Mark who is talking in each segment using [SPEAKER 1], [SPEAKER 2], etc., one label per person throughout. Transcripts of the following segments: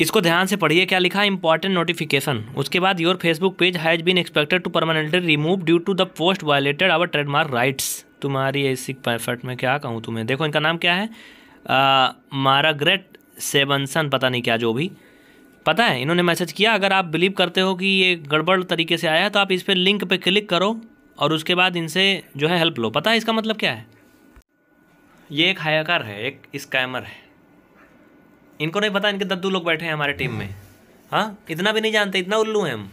[SPEAKER 1] इसको ध्यान से पढ़िए क्या लिखा इंपॉर्टेंट नोटिफिकेशन उसके बाद your Facebook page has been expected to permanently remove due to the post violated our trademark rights तुम्हारी ऐसी पैफर्ट में क्या कहूँ तुम्हें देखो इनका नाम क्या है मारागरेट सेवनसन पता नहीं क्या जो भी पता है इन्होंने मैसेज किया अगर आप बिलीव करते हो कि ये गड़बड़ तरीके से आया है तो आप इस पर लिंक पे क्लिक करो और उसके बाद इनसे जो है हेल्प लो पता है इसका मतलब क्या है ये एक हायाकार है एक स्कैमर है इनको नहीं पता इनके दद्दू लोग बैठे हैं हमारे टीम में हाँ इतना भी नहीं जानते इतना उल्लू हैं हम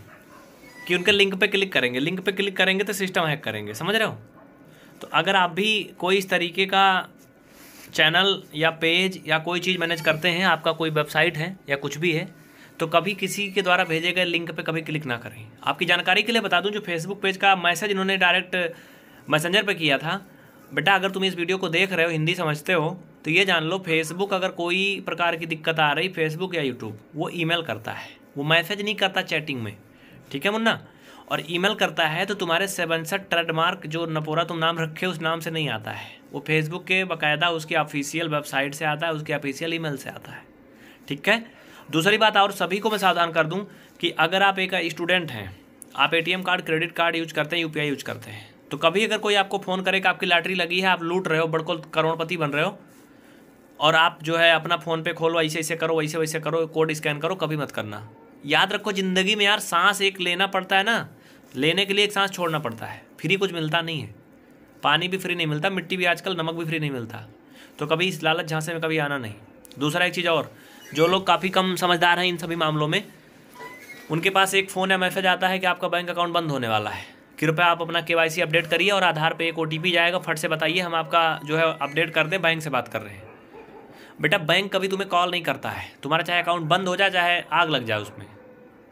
[SPEAKER 1] कि उनके लिंक पे क्लिक करेंगे लिंक पे क्लिक करेंगे तो सिस्टम हैक करेंगे समझ रहे हो तो अगर आप भी कोई इस तरीके का चैनल या पेज या कोई चीज़ मैनेज करते हैं आपका कोई वेबसाइट है या कुछ भी है तो कभी किसी के द्वारा भेजे गए लिंक पे कभी क्लिक ना करें आपकी जानकारी के लिए बता दूं जो फेसबुक पेज का मैसेज इन्होंने डायरेक्ट मैसेंजर पे किया था बेटा अगर तुम इस वीडियो को देख रहे हो हिंदी समझते हो तो ये जान लो फेसबुक अगर कोई प्रकार की दिक्कत आ रही फेसबुक या यूट्यूब वो ईमेल करता है वो मैसेज नहीं करता चैटिंग में ठीक है मुन्ना और ईमेल करता है तो तुम्हारे सेवनसठ ट्रेडमार्क जो नपोरा तुम नाम रखे उस नाम से नहीं आता है वो फेसबुक के बाकायदा उसकी ऑफिशियल वेबसाइट से आता है उसके ऑफिशियल ईमेल से आता है ठीक है दूसरी बात और सभी को मैं सावधान कर दूं कि अगर आप एक स्टूडेंट हैं आप ATM card credit card use करते हैं यूपीआई यूज करते हैं तो कभी अगर कोई आपको फ़ोन करे कि आपकी लाटरी लगी है आप लूट रहे हो बड़को करोड़पति बन रहे हो और आप जो है अपना फ़ोन पे खोलो ऐसे ऐसे करो ऐसे वैसे करो कोड स्कैन करो कभी मत करना याद रखो ज़िंदगी में यार सांस एक लेना पड़ता है ना लेने के लिए एक सांस छोड़ना पड़ता है फ्री कुछ मिलता नहीं है पानी भी फ्री नहीं मिलता मिट्टी भी आजकल नमक भी फ्री नहीं मिलता तो कभी इस लालच झांसे में कभी आना नहीं दूसरा एक चीज़ और जो लोग काफ़ी कम समझदार हैं इन सभी मामलों में उनके पास एक फ़ोन या मैसेज आता है कि आपका बैंक अकाउंट बंद होने वाला है कृपया आप अपना के अपडेट करिए और आधार पर एक ओ जाएगा फट से बताइए हम आपका जो है अपडेट कर दें बैंक से बात कर रहे हैं बेटा बैंक कभी तुम्हें कॉल नहीं करता है तुम्हारा चाहे अकाउंट बंद हो जाए चाहे आग लग जाए उसमें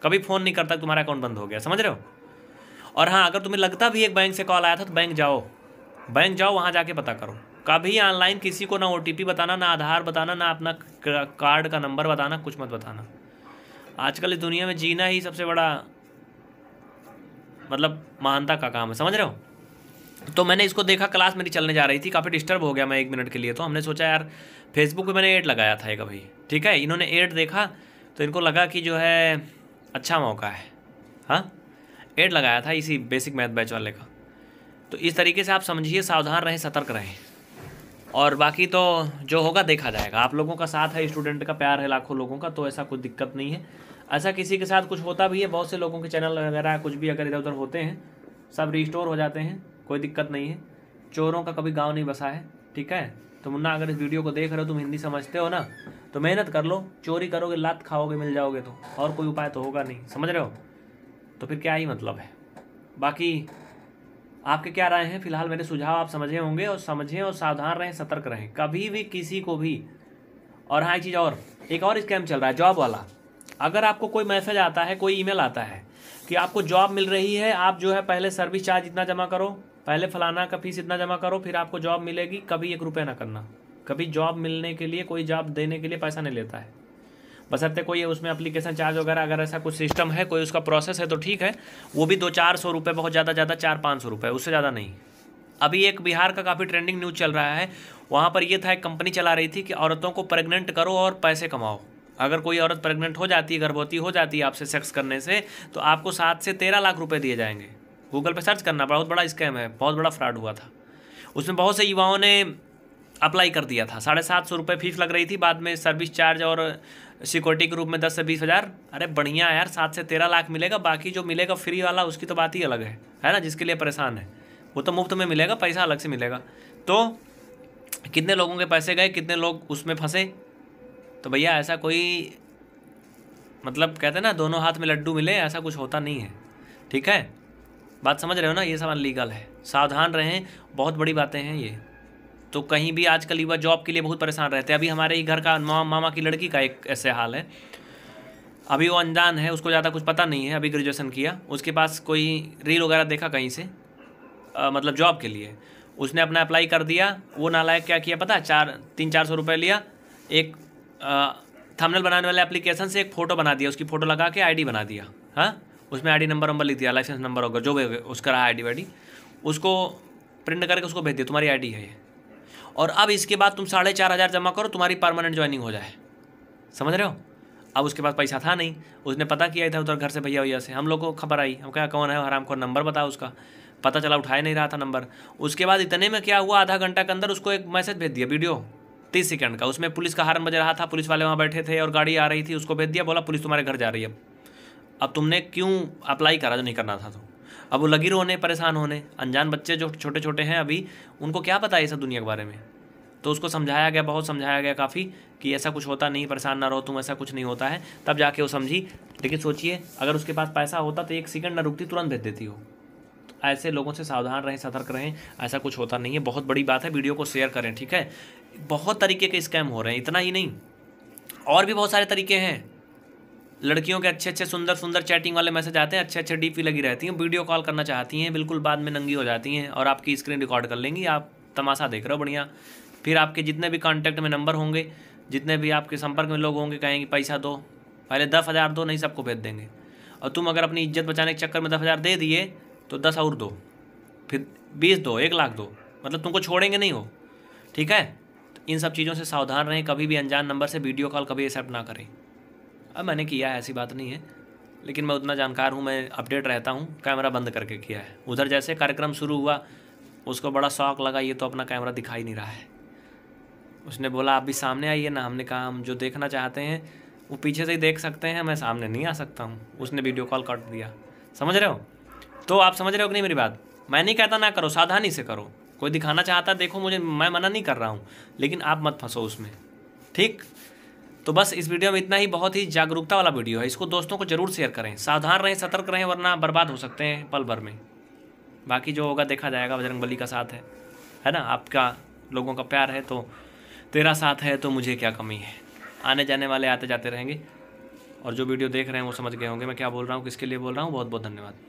[SPEAKER 1] कभी फ़ोन नहीं करता तुम्हारा अकाउंट बंद हो गया समझ रहे हो और हाँ अगर तुम्हें लगता भी एक बैंक से कॉल आया था तो बैंक जाओ बैंक जाओ वहाँ जाके पता करो कभी ऑनलाइन किसी को ना ओ बताना ना आधार बताना ना अपना कार्ड का नंबर बताना कुछ मत बताना आजकल इस दुनिया में जीना ही सबसे बड़ा मतलब महानता का काम है समझ रहे हो तो मैंने इसको देखा क्लास मेरी चलने जा रही थी काफ़ी डिस्टर्ब हो गया मैं एक मिनट के लिए तो हमने सोचा यार फेसबुक पे मैंने एड लगाया था एक अभी ठीक है इन्होंने एड देखा तो इनको लगा कि जो है अच्छा मौका है हाँ एड लगाया था इसी बेसिक मैथ बैच वाले का तो इस तरीके से आप समझिए सावधान रहें सतर्क रहें और बाकी तो जो होगा देखा जाएगा आप लोगों का साथ है स्टूडेंट का प्यार है लाखों लोगों का तो ऐसा कोई दिक्कत नहीं है ऐसा किसी के साथ कुछ होता भी है बहुत से लोगों के चैनल वगैरह कुछ भी अगर इधर उधर होते हैं सब रिस्टोर हो जाते हैं कोई दिक्कत नहीं है चोरों का कभी गाँव नहीं बसा है ठीक है तो मुन्ना अगर इस वीडियो को देख रहे हो तुम हिंदी समझते हो ना तो मेहनत कर लो चोरी करोगे लात खाओगे मिल जाओगे तो और कोई उपाय तो होगा नहीं समझ रहे हो तो फिर क्या ही मतलब है बाकी आपके क्या राय हैं फिलहाल मेरे सुझाव आप समझे होंगे और समझें और सावधान रहें सतर्क रहें कभी भी किसी को भी और हाँ एक चीज़ और एक और स्कैम चल रहा है जॉब वाला अगर आपको कोई मैसेज आता है कोई ईमेल आता है कि आपको जॉब मिल रही है आप जो है पहले सर्विस चार्ज इतना जमा करो पहले फलाना का फीस इतना जमा करो फिर आपको जॉब मिलेगी कभी एक रुपये ना करना कभी जॉब मिलने के लिए कोई जॉब देने के लिए पैसा नहीं लेता है बस अत्य कोई उसमें अप्लीकेशन चार्ज वगैरह अगर ऐसा कुछ सिस्टम है कोई उसका प्रोसेस है तो ठीक है वो भी दो चार सौ रुपये बहुत ज़्यादा ज़्यादा चार पाँच सौ रुपये उससे ज़्यादा नहीं अभी एक बिहार का काफ़ी ट्रेंडिंग न्यूज़ चल रहा है वहाँ पर ये था एक कंपनी चला रही थी कि औरतों को प्रेग्नेंट करो और पैसे कमाओ अगर कोई औरत प्रेग्नेंट हो जाती है गर्भवती हो जाती है आपसे सेक्स करने से तो आपको सात से तेरह लाख रुपये दिए जाएंगे गूगल पर सर्च करना बहुत बड़ा स्कैम है बहुत बड़ा फ्रॉड हुआ था उसमें बहुत से युवाओं ने अप्लाई कर दिया था साढ़े सात सौ रुपये फीस लग रही थी बाद में सर्विस चार्ज और सिक्योरिटी के रूप में दस से बीस हज़ार अरे बढ़िया यार सात से तेरह लाख मिलेगा बाकी जो मिलेगा फ्री वाला उसकी तो बात ही अलग है है ना जिसके लिए परेशान है वो तो मुफ्त में मिलेगा पैसा अलग से मिलेगा तो कितने लोगों के पैसे गए कितने लोग उसमें फंसे तो भैया ऐसा कोई मतलब कहते हैं ना दोनों हाथ में लड्डू मिले ऐसा कुछ होता नहीं है ठीक है बात समझ रहे हो ना ये सामान लीगल है सावधान रहें बहुत बड़ी बातें हैं ये तो कहीं भी आजकल युवा जॉब के लिए बहुत परेशान रहते हैं अभी हमारे ही घर का मा, मामा की लड़की का एक ऐसे हाल है अभी वो अनजान है उसको ज़्यादा कुछ पता नहीं है अभी ग्रेजुएसन किया उसके पास कोई रील वगैरह देखा कहीं से आ, मतलब जॉब के लिए उसने अपना अप्लाई कर दिया वो नालायक क्या किया पता चार तीन चार सौ रुपये लिया एक थमनल बनाने वाले एप्लीकेशन से एक फ़ोटो बना दिया उसकी फ़ोटो लगा के आईडी बना दिया हाँ उसमें आईडी नंबर नंबर लिख दिया लाइसेंस नंबर होगा जो भी उसका रहा आईडी डी उसको प्रिंट करके उसको भेज दिया तुम्हारी आईडी है ये और अब इसके बाद तुम साढ़े चार हज़ार जमा करो तुम्हारी परमानेंट ज्वाइनिंग हो जाए समझ रहे हो अब उसके पास पैसा था नहीं उसने पता किया था उधर घर से भैया भैया से हम लोग को खबर आई हम क्या कौन है हराम को नंबर बता उसका पता चला उठाया नहीं रहा था नंबर उसके बाद इतने में क्या हुआ आधा घंटा के अंदर उसको एक मैसेज भेज दिया वीडियो तीस सेकंड का उसमें पुलिस का हारन बज रहा था पुलिस वाले वहाँ बैठे थे और गाड़ी आ रही थी उसको भेज दिया बोला पुलिस तुम्हारे घर जा रही है अब तुमने क्यों अप्लाई करा जो नहीं करना था तो अब वो लगी रोने परेशान होने अनजान बच्चे जो छोटे छोटे हैं अभी उनको क्या पता है सब दुनिया के बारे में तो उसको समझाया गया बहुत समझाया गया काफ़ी कि ऐसा कुछ होता नहीं परेशान ना रहो तुम ऐसा कुछ नहीं होता है तब जाके वो समझी लेकिन सोचिए अगर उसके पास पैसा होता तो एक सेकंड ना रुकती तुरंत भेज देती हो तो ऐसे लोगों से सावधान रहें सतर्क रहें ऐसा कुछ होता नहीं है बहुत बड़ी बात है वीडियो को शेयर करें ठीक है बहुत तरीके के स्कैम हो रहे हैं इतना ही नहीं और भी बहुत सारे तरीके हैं लड़कियों के अच्छे अच्छे सुंदर सुंदर चैटिंग वाले मैसेज आते हैं अच्छे अच्छे डी पी लगी रहती हैं वीडियो कॉल करना चाहती हैं बिल्कुल बाद में नंगी हो जाती हैं और आपकी स्क्रीन रिकॉर्ड कर लेंगी आप तमाशा देख रहे हो बढ़िया फिर आपके जितने भी कॉन्टैक्ट में नंबर होंगे जितने भी आपके संपर्क में लोग होंगे कहेंगे पैसा दो पहले दस हज़ार दो नहीं सबको भेज देंगे और तुम अगर अपनी इज्जत बचाने के चक्कर में दस हज़ार दे दिए तो दस और दो फिर बीस दो एक लाख दो मतलब तुमको छोड़ेंगे नहीं हो ठीक है तो इन सब चीज़ों से सावधान रहें कभी भी अनजान नंबर से वीडियो कॉल कभी एक्सेप्ट ना करें अब मैंने किया है ऐसी बात नहीं है लेकिन मैं उतना जानकार हूँ मैं अपडेट रहता हूँ कैमरा बंद करके किया है उधर जैसे कार्यक्रम शुरू हुआ उसको बड़ा शौक लगा ये तो अपना कैमरा दिखाई नहीं रहा है उसने बोला आप भी सामने आइए ना हमने कहा हम जो देखना चाहते हैं वो पीछे से ही देख सकते हैं मैं सामने नहीं आ सकता हूँ उसने वीडियो कॉल कर दिया समझ रहे हो तो आप समझ रहे हो कि नहीं मेरी बात मैं नहीं कहता ना करो सावधानी से करो कोई दिखाना चाहता देखो मुझे मैं मना नहीं कर रहा हूँ लेकिन आप मत फंसो उसमें ठीक तो बस इस वीडियो में इतना ही बहुत ही जागरूकता वाला वीडियो है इसको दोस्तों को जरूर शेयर करें सावधान रहें सतर्क रहें वरना बर्बाद हो सकते हैं पल भर में बाकी जो होगा देखा जाएगा बजरंग का साथ है है ना आपका लोगों का प्यार है तो तेरा साथ है तो मुझे क्या कमी है आने जाने वाले आते जाते रहेंगे और जो वीडियो देख रहे हैं वो समझ गए होंगे मैं क्या बोल रहा हूँ किसके लिए बोल रहा हूँ बहुत बहुत धन्यवाद